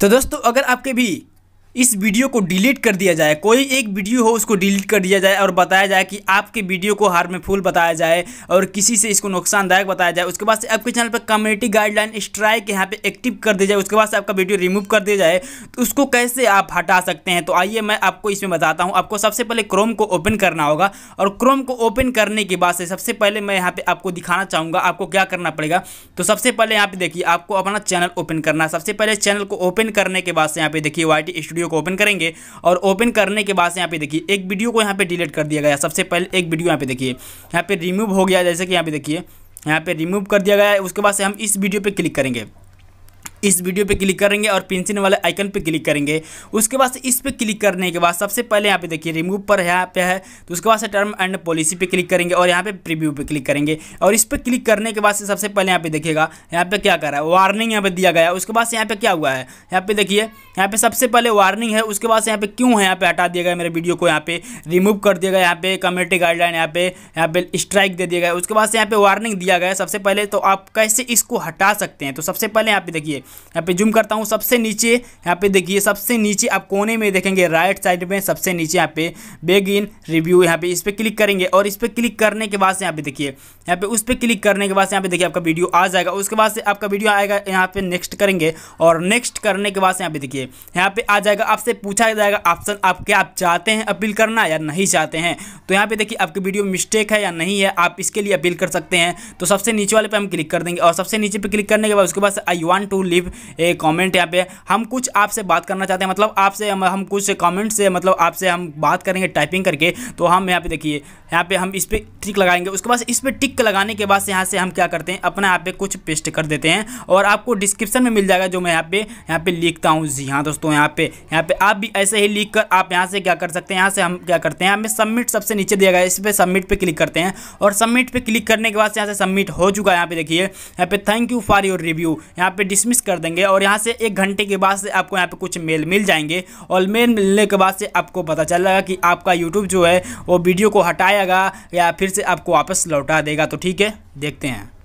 तो दोस्तों अगर आपके भी इस वीडियो को डिलीट कर दिया जाए कोई एक वीडियो हो उसको डिलीट कर दिया जाए और बताया जाए कि आपके वीडियो को हार्मफुल बताया जाए और किसी से इसको नुकसानदायक बताया जाए उसके बाद से आपके चैनल पर कम्युनिटी गाइडलाइन स्ट्राइक यहाँ पे एक्टिव कर दिया जाए उसके बाद से आपका वीडियो रिमूव कर दिया जाए तो उसको कैसे आप हटा सकते हैं तो आइए मैं आपको इसमें बताता हूँ आपको सबसे पहले क्रोम को ओपन करना होगा और क्रोम को ओपन करने के बाद से सबसे पहले मैं यहाँ पे आपको दिखाना चाहूँगा आपको क्या करना पड़ेगा तो सबसे पहले यहाँ पे देखिए आपको अपना चैनल ओपन करना सबसे पहले चैनल को ओपन करने के बाद से यहाँ पे देखिए वाई स्टूडियो वीडियो को ओपन करेंगे और ओपन करने के बाद से यहाँ पे देखिए एक वीडियो को यहाँ पे डिलीट कर दिया गया सबसे पहले एक वीडियो यहाँ पे देखिए यहाँ पे रिमूव हो गया जैसे कि यहाँ पे देखिए यहाँ पे रिमूव कर दिया गया है उसके बाद से हम इस वीडियो पे क्लिक करेंगे इस वीडियो पे क्लिक करेंगे और पेंसिल वाले आइकन पे क्लिक करेंगे उसके बाद इस पे क्लिक करने के बाद सबसे पहले यहाँ पे देखिए रिमूव पर यहाँ पे है तो उसके बाद से टर्म एंड पॉलिसी पे क्लिक करेंगे और यहाँ पे प्रीव्यू पे क्लिक करेंगे और इस पर क्लिक करने के बाद से सबसे पहले यहाँ पे देखिएगा यहाँ पे क्या कर रहा है वार्निंग यहाँ पे दिया गया उसके बाद से यहाँ पे क्या हुआ है यहाँ पे देखिए यहाँ पे सबसे पहले वार्निंग है उसके बाद से यहाँ पे क्यों है यहाँ पे हटा दिया गया मेरे वीडियो को यहाँ पे रिमूव कर दिया गया यहाँ पे कम्युनिटी गाइडलाइन यहाँ पे यहाँ पे स्ट्राइक दे दिया गया उसके बाद से यहाँ पे वार्निंग दिया गया सबसे पहले तो आप कैसे इसको हटा सकते हैं तो सबसे पहले यहाँ पे देखिए यहाँ पे जूम करता हूँ सबसे नीचे यहाँ पे देखिए सबसे नीचे आप कोने में देखेंगे राइट साइड में सबसे नीचे यहाँ पे बेग इन रिव्यू यहाँ पे इस पर क्लिक करेंगे और इस पर क्लिक करने के बाद से यहाँ पे देखिए यहाँ पे उस पर क्लिक करने के बाद से यहाँ पे देखिए आपका वीडियो आ जाएगा उसके बाद से आपका वीडियो आएगा यहाँ पे नेक्स्ट करेंगे और नेक्स्ट करने के बाद से यहाँ पे देखिए यहाँ पे आ जाएगा आपसे पूछा जाएगा ऑप्शन आप क्या आप चाहते हैं अपील करना या नहीं चाहते हैं तो यहाँ पे देखिए आपकी वीडियो मिस्टेक है या नहीं है आप इसके लिए अपील कर सकते हैं तो सबसे नीचे वाले पर हम क्लिक कर देंगे और सबसे नीचे पर क्लिक करने के बाद उसके बाद I want to leave a comment यहाँ पे हम कुछ आपसे बात करना चाहते हैं मतलब आपसे हम, हम कुछ कॉमेंट से मतलब आपसे हम बात करेंगे टाइपिंग करके तो हम यहाँ पे देखिए यहाँ पे हम इस पर टिक लगाएंगे उसके बाद इस पर टिक लगाने के बाद यहाँ से हम क्या करते हैं अपना यहाँ पे कुछ पेस्ट कर देते हैं और आपको डिस्क्रिप्शन में मिल जाएगा जो मैं यहाँ पे यहाँ पे लिखता हूँ जी हाँ दोस्तों यहाँ पे यहाँ पे आप भी ऐसे ही लिख कर आप यहाँ से क्या कर सकते हैं यहाँ से हम क्या करते हैं हमें सबमिट सबसे नीचे दिया गया इस पर सबमिट पर क्लिक करते हैं और सबमिट पर क्लिक करने के बाद यहाँ से सबमिट हो चुका है यहाँ पे देखिए यहाँ पे thank you for your review यहाँ पे डिसमिस कर देंगे और यहाँ से एक घंटे के बाद से आपको यहाँ पे कुछ मेल मिल जाएंगे और मेल मिलने के बाद से आपको पता चलेगा कि आपका यूट्यूब जो है वो वीडियो को हटाएगा या फिर से आपको वापस लौटा देगा तो ठीक है देखते हैं